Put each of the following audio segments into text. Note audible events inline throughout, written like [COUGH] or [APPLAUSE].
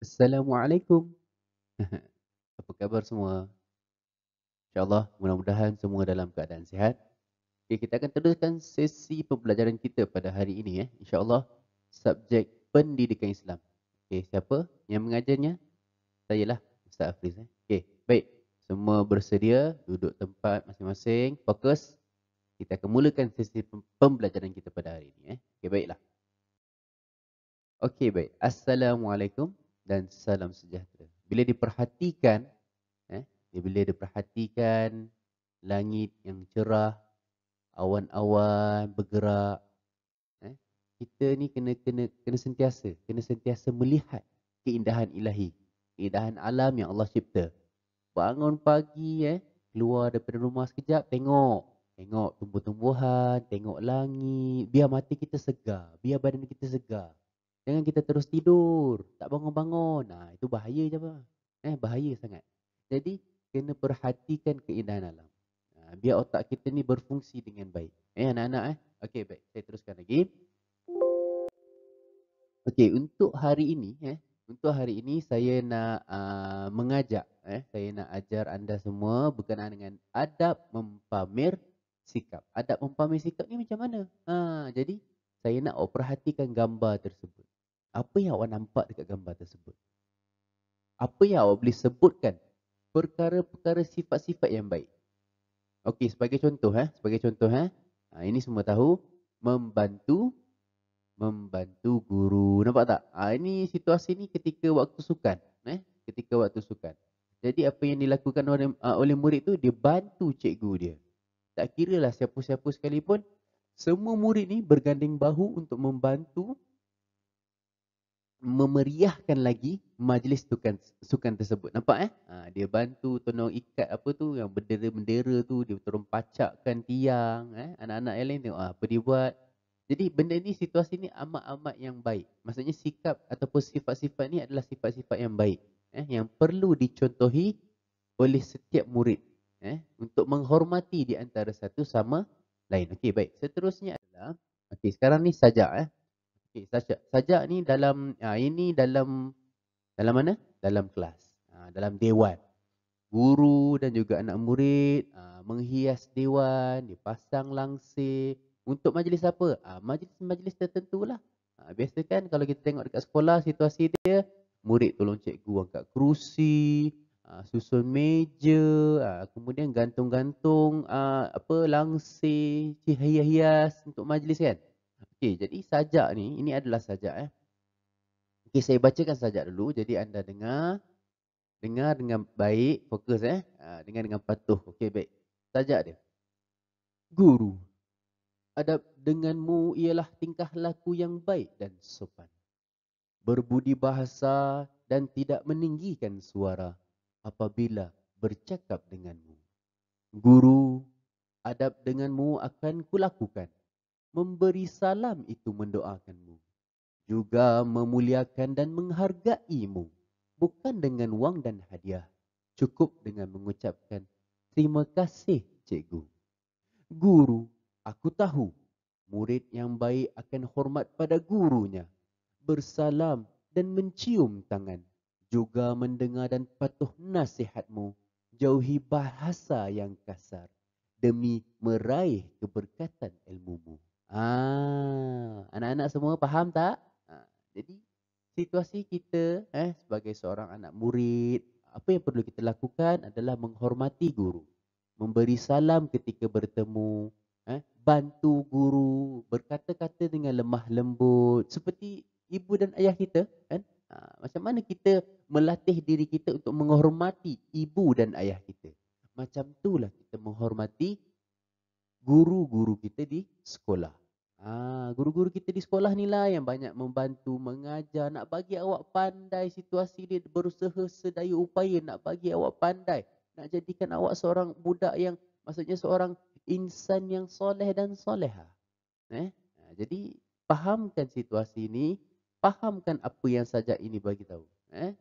Assalamualaikum. [LAUGHS] Apa khabar semua? InsyaAllah mudah-mudahan semua dalam keadaan sihat. Okay, kita akan teruskan sesi pembelajaran kita pada hari ini. Eh. InsyaAllah subjek pendidikan Islam. Okay, siapa yang mengajarnya? Saya lah Ustaz Afriz. Eh. Okay, baik, semua bersedia duduk tempat masing-masing. Fokus. Kita akan mulakan sesi pembelajaran kita pada hari ini. Eh. Okay, baiklah. Okey baik. Assalamualaikum dan salam sejahtera. Bila diperhatikan, eh, bila diperhatikan langit yang cerah, awan-awan bergerak, eh, kita ni kena kena kena sentiasa, kena sentiasa melihat keindahan ilahi, keindahan alam yang Allah cipta. Bangun pagi, eh, keluar daripada rumah sekejap, tengok. Tengok tumbuh-tumbuhan, tengok langit, biar mati kita segar, biar badan kita segar. Jangan kita terus tidur, tak bangun-bangun. Nah, itu bahaya je apa? Eh, bahaya sangat. Jadi, kena perhatikan keindahan alam. Nah, biar otak kita ni berfungsi dengan baik. Eh, anak-anak eh. Okey, baik. Saya teruskan lagi. Okey, untuk hari ini eh, untuk hari ini saya nak uh, mengajak eh, saya nak ajar anda semua berkenaan dengan adab mempamer sikap. Adab mempamer sikap ni macam mana? Ha, jadi saya nak perhatikan gambar tersebut. Apa yang awak nampak dekat gambar tersebut? Apa yang awak boleh sebutkan? Perkara-perkara sifat-sifat yang baik. Okey, sebagai contoh eh, sebagai contoh eh. Ha, ini semua tahu membantu membantu guru. Nampak tak? Ha, ini situasi ni ketika waktu sukan, eh, ketika waktu sukan. Jadi apa yang dilakukan oleh ha, uh, oleh murid tu dia bantu cikgu dia. Tak kira lah siapa-siapa sekalipun, semua murid ni berganding bahu untuk membantu memeriahkan lagi majlis sukan sukan tersebut. Nampak eh? Ha, dia bantu tolong ikat apa tu yang bendera-bendera tu dia turun pacakkan tiang eh. Anak-anak yang lain tengok ah, apa dia buat. Jadi benda ni situasi ni amat-amat yang baik. Maksudnya sikap ataupun sifat-sifat ni adalah sifat-sifat yang baik eh yang perlu dicontohi oleh setiap murid eh untuk menghormati di antara satu sama lain. Okey baik. Seterusnya adalah okey sekarang ni saja. eh. Okey, sajak. Sajak ni dalam ha, ini dalam dalam mana? Dalam kelas. Ha, dalam dewan. Guru dan juga anak murid ha, menghias dewan, dipasang langsir untuk majlis apa? Ha, majlis-majlis tertentulah. Ha, biasa kan kalau kita tengok dekat sekolah situasi dia murid tolong cikgu angkat kerusi, ha, susun meja, ha, kemudian gantung-gantung ha, apa langsir, hias-hias untuk majlis kan? Okey, jadi sajak ni, ini adalah sajak eh. Okey, saya bacakan sajak dulu. Jadi anda dengar. Dengar dengan baik, fokus eh. Ha, dengar dengan patuh. Okey, baik. Sajak dia. Guru, adab denganmu ialah tingkah laku yang baik dan sopan. Berbudi bahasa dan tidak meninggikan suara apabila bercakap denganmu. Guru, adab denganmu akan kulakukan memberi salam itu mendoakanmu. Juga memuliakan dan menghargaimu. Bukan dengan wang dan hadiah. Cukup dengan mengucapkan terima kasih cikgu. Guru, aku tahu murid yang baik akan hormat pada gurunya. Bersalam dan mencium tangan. Juga mendengar dan patuh nasihatmu. Jauhi bahasa yang kasar demi meraih keberkatan ilmumu. mu Ah, anak-anak semua faham tak? Ah, jadi situasi kita eh sebagai seorang anak murid, apa yang perlu kita lakukan adalah menghormati guru, memberi salam ketika bertemu, eh bantu guru, berkata-kata dengan lemah lembut seperti ibu dan ayah kita, kan? Ah, macam mana kita melatih diri kita untuk menghormati ibu dan ayah kita? Macam itulah kita menghormati guru-guru kita di sekolah. Ha, guru-guru kita di sekolah ni lah yang banyak membantu mengajar nak bagi awak pandai situasi dia berusaha sedaya upaya nak bagi awak pandai nak jadikan awak seorang budak yang maksudnya seorang insan yang soleh dan soleha. Lah. Eh? Ha, jadi fahamkan situasi ini, fahamkan apa yang saja ini bagi tahu. Eh?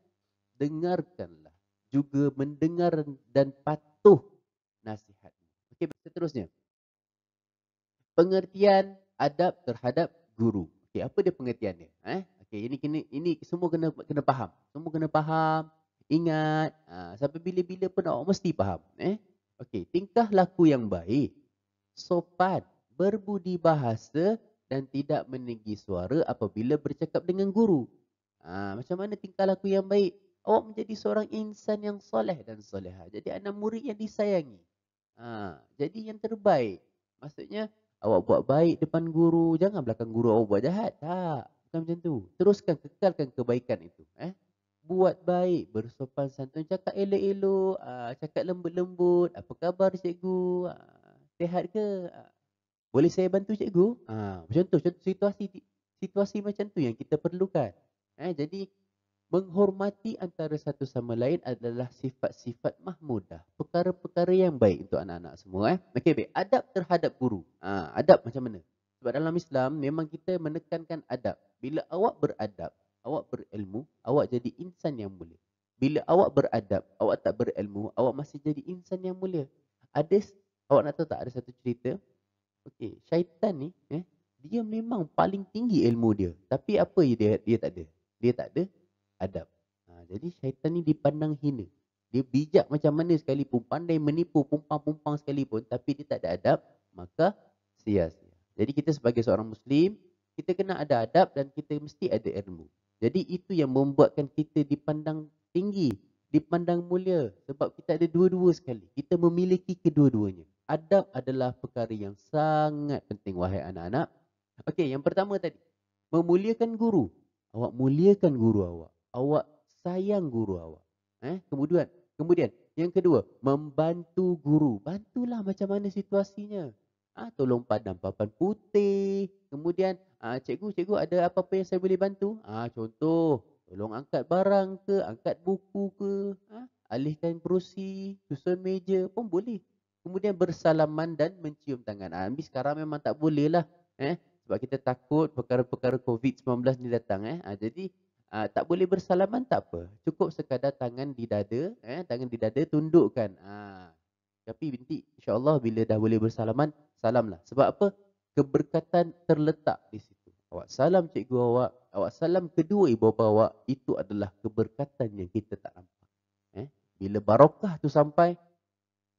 Dengarkanlah juga mendengar dan patuh nasihat. Okey, seterusnya pengertian adab terhadap guru. Okey, apa dia pengertian dia? Eh? Okey, ini kena ini semua kena kena faham. Semua kena faham. Ingat, ha, sampai bila-bila pun awak mesti faham, eh? Okey, tingkah laku yang baik, sopan, berbudi bahasa dan tidak meninggi suara apabila bercakap dengan guru. Ha, macam mana tingkah laku yang baik? Awak menjadi seorang insan yang soleh dan soleha. Jadi anak murid yang disayangi. Ha, jadi yang terbaik. Maksudnya, Awak buat baik depan guru, jangan belakang guru awak buat jahat. Tak, bukan macam tu. Teruskan, kekalkan kebaikan itu. Eh? Buat baik, bersopan santun, cakap elok-elok, ah, cakap lembut-lembut. Apa khabar cikgu? Ah, sehat ke? Ah, boleh saya bantu cikgu? Uh, contoh, contoh situasi, situasi macam tu yang kita perlukan. Eh, jadi menghormati antara satu sama lain adalah sifat-sifat mahmudah. Perkara-perkara yang baik untuk anak-anak semua. Eh? Okey, baik. Adab terhadap guru. Ha, adab macam mana? Sebab dalam Islam, memang kita menekankan adab. Bila awak beradab, awak berilmu, awak jadi insan yang mulia. Bila awak beradab, awak tak berilmu, awak masih jadi insan yang mulia. Ada, awak nak tahu tak ada satu cerita? Okey, syaitan ni, eh, dia memang paling tinggi ilmu dia. Tapi apa dia, dia tak ada? Dia tak ada adab. Ha, jadi syaitan ni dipandang hina. Dia bijak macam mana sekalipun, pandai menipu pumpang-pumpang sekalipun tapi dia tak ada adab, maka sia-sia. Jadi kita sebagai seorang muslim, kita kena ada adab dan kita mesti ada ilmu. Jadi itu yang membuatkan kita dipandang tinggi, dipandang mulia sebab kita ada dua-dua sekali. Kita memiliki kedua-duanya. Adab adalah perkara yang sangat penting wahai anak-anak. Okey, yang pertama tadi, memuliakan guru. Awak muliakan guru awak awak sayang guru awak. Eh, kemudian, kemudian yang kedua, membantu guru. Bantulah macam mana situasinya. Ah, ha, tolong padam papan putih. Kemudian, ha, cikgu, cikgu ada apa-apa yang saya boleh bantu? Ah, ha, contoh, tolong angkat barang ke, angkat buku ke, ha, alihkan kerusi, susun meja pun boleh. Kemudian bersalaman dan mencium tangan. Ah, ha, ambil sekarang memang tak boleh lah. Eh, sebab kita takut perkara-perkara COVID-19 ni datang. Eh. Ha, jadi Uh, tak boleh bersalaman tak apa. Cukup sekadar tangan di dada, eh, tangan di dada tundukkan. Uh, tapi binti insya-Allah bila dah boleh bersalaman, salamlah. Sebab apa? Keberkatan terletak di situ. Awak salam cikgu awak, awak salam kedua ibu bapa awak, itu adalah keberkatan yang kita tak nampak. Eh, bila barakah tu sampai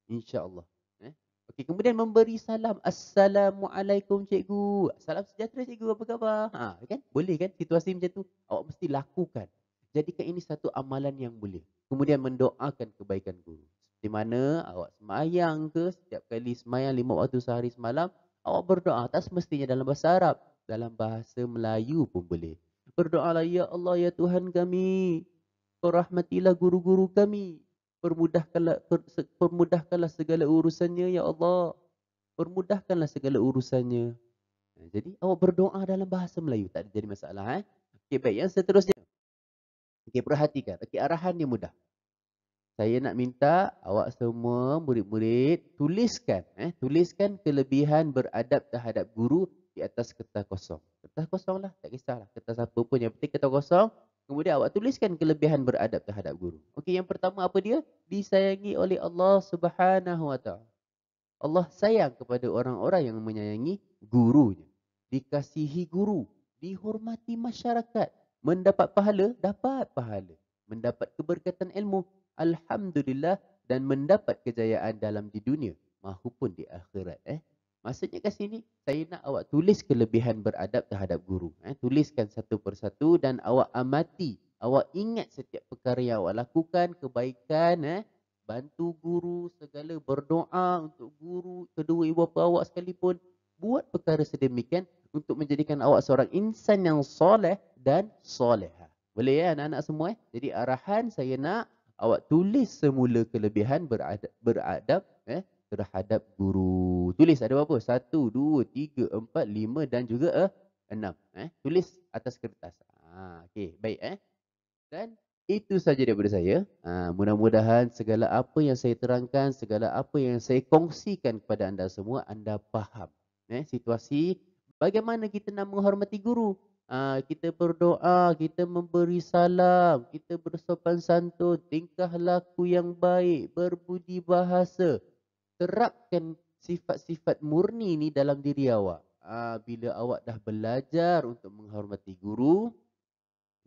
insya-Allah Okey, kemudian memberi salam. Assalamualaikum cikgu. Salam sejahtera cikgu. Apa khabar? Ha, kan? Boleh kan? Situasi macam tu. Awak mesti lakukan. Jadikan ini satu amalan yang boleh. Kemudian mendoakan kebaikan guru. Di mana awak semayang ke setiap kali semayang lima waktu sehari semalam, awak berdoa atas mestinya dalam bahasa Arab. Dalam bahasa Melayu pun boleh. Berdoalah, Ya Allah, Ya Tuhan kami. Kau rahmatilah guru-guru kami. Permudahkanlah, permudahkanlah segala urusannya, Ya Allah. Permudahkanlah segala urusannya. Ha, jadi, awak berdoa dalam bahasa Melayu. Tak ada jadi masalah. Eh? Okey, baik. Yang seterusnya. Okey, perhatikan. Okey, arahan dia mudah. Saya nak minta awak semua murid-murid tuliskan. Eh? Tuliskan kelebihan beradab terhadap guru di atas kertas kosong. Kertas kosong lah. Tak kisahlah. Kertas apa pun. Yang penting kertas kosong. Kemudian awak tuliskan kelebihan beradab terhadap guru. Okey, yang pertama apa dia? Disayangi oleh Allah Subhanahu Wa Taala. Allah sayang kepada orang-orang yang menyayangi gurunya. Dikasihi guru, dihormati masyarakat, mendapat pahala, dapat pahala, mendapat keberkatan ilmu, alhamdulillah dan mendapat kejayaan dalam di dunia maupun di akhirat eh. Maksudnya kat sini, saya nak awak tulis kelebihan beradab terhadap guru. Eh, tuliskan satu persatu dan awak amati. Awak ingat setiap perkara yang awak lakukan, kebaikan, eh, bantu guru, segala berdoa untuk guru, kedua ibu bapa awak sekalipun. Buat perkara sedemikian untuk menjadikan awak seorang insan yang soleh dan soleha. Boleh ya anak-anak semua? Eh? Jadi arahan saya nak awak tulis semula kelebihan beradab, beradab eh, terhadap guru. Tulis ada berapa? Satu, dua, tiga, empat, lima dan juga eh, enam. Eh? Tulis atas kertas. Ha, Okey, baik. Eh? Dan itu saja daripada saya. Ha, Mudah-mudahan segala apa yang saya terangkan, segala apa yang saya kongsikan kepada anda semua, anda faham eh? situasi bagaimana kita nak menghormati guru. Ha, kita berdoa, kita memberi salam, kita bersopan santun, tingkah laku yang baik, berbudi bahasa terapkan sifat-sifat murni ni dalam diri awak. Uh, bila awak dah belajar untuk menghormati guru,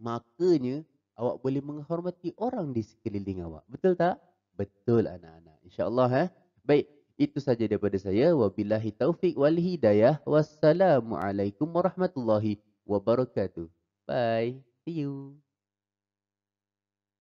makanya awak boleh menghormati orang di sekeliling awak. Betul tak? Betul anak-anak. InsyaAllah. Eh? Baik. Itu saja daripada saya. Wabilahi taufiq wal hidayah. Wassalamualaikum warahmatullahi wabarakatuh. Bye. See you.